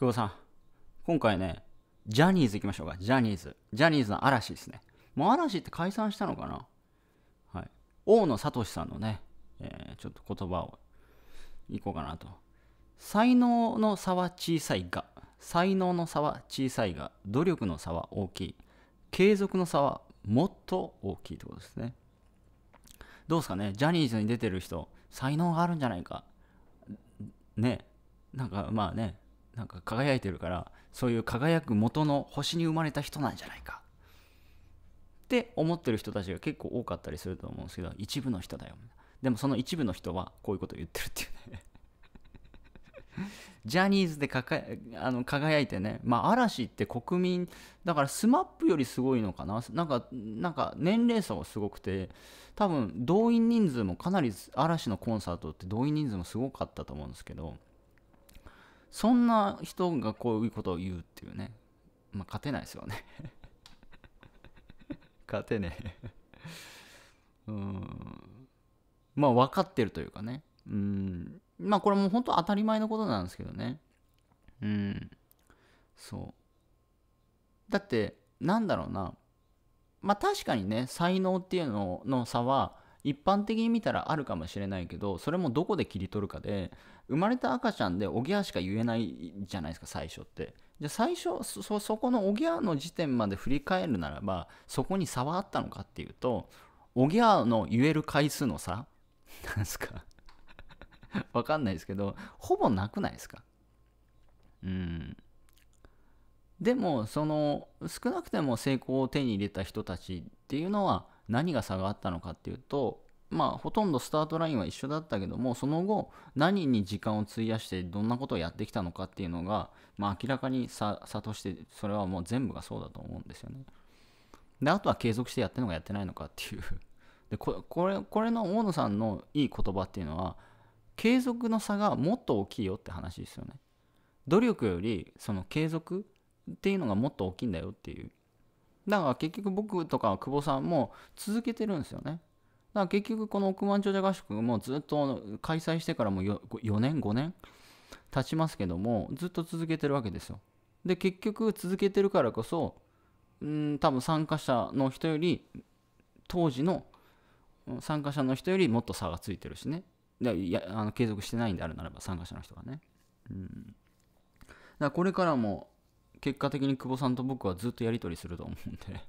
久保さん、今回ね、ジャニーズ行きましょうか。ジャニーズ。ジャニーズの嵐ですね。もう嵐って解散したのかなはい。大野聡さんのね、えー、ちょっと言葉をいこうかなと。才能の差は小さいが、才能の差は小さいが、努力の差は大きい。継続の差はもっと大きいってことですね。どうですかね、ジャニーズに出てる人、才能があるんじゃないか。ね、なんかまあね、なんか輝いてるからそういう輝く元の星に生まれた人なんじゃないかって思ってる人たちが結構多かったりすると思うんですけど一部の人だよでもその一部の人はこういうことを言ってるっていうね ジャニーズでかかあの輝いてね、まあ、嵐って国民だから SMAP よりすごいのかななんかなんか年齢差がすごくて多分動員人数もかなり嵐のコンサートって動員人数もすごかったと思うんですけどそんな人がこういうことを言うっていうね。まあ、勝てないですよね 勝てねえうん。まあ、分かってるというかね。うん。まあ、これも本当当たり前のことなんですけどね。うん。そう。だって、なんだろうな。まあ、確かにね、才能っていうのの差は、一般的に見たらあるかもしれないけどそれもどこで切り取るかで生まれた赤ちゃんでおぎゃーしか言えないじゃないですか最初ってじゃ最初そそこのおぎゃーの時点まで振り返るならばそこに差はあったのかっていうとおぎゃーの言える回数の差なんすかわかんないですけどほぼなくないですかうんでもその少なくても成功を手に入れた人たちっていうのは何が差があったのかっていうとまあほとんどスタートラインは一緒だったけどもその後何に時間を費やしてどんなことをやってきたのかっていうのが、まあ、明らかに差としてそれはもう全部がそうだと思うんですよね。であとは継続してやってるのかやってないのかっていうでこれこれの大野さんのいい言葉っていうのは継続の差がもっと大きいよって話ですよね。努力よりその継続っていうのがもっと大きいんだよっていうだから結局僕とか久保さんも続けてるんですよね。だから結局この億万長者合宿もずっと開催してからも 4, 4年5年経ちますけどもずっと続けてるわけですよ。で結局続けてるからこそうん多分参加者の人より当時の参加者の人よりもっと差がついてるしね。でいやあの継続してないんであるならば参加者の人がね。うん、だからこれからも結果的に久保さんと僕はずっとやり取りすると思うんで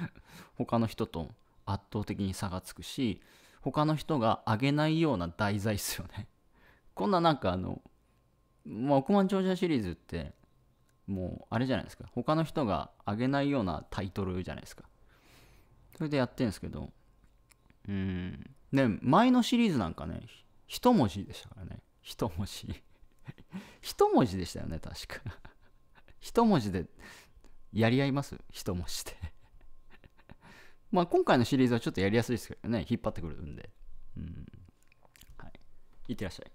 他の人と圧倒的に差がつくし他の人が上げないような題材っすよね こんななんかあのまあ億万長者シリーズってもうあれじゃないですか他の人があげないようなタイトルじゃないですかそれでやってんですけどうんで前のシリーズなんかね一文字でしたからね一文字 一文字でしたよね確か一文字でやり合います一文字で まあ今回のシリーズはちょっとやりやすいですけどね、引っ張ってくるんで。うん。はい。いってらっしゃい。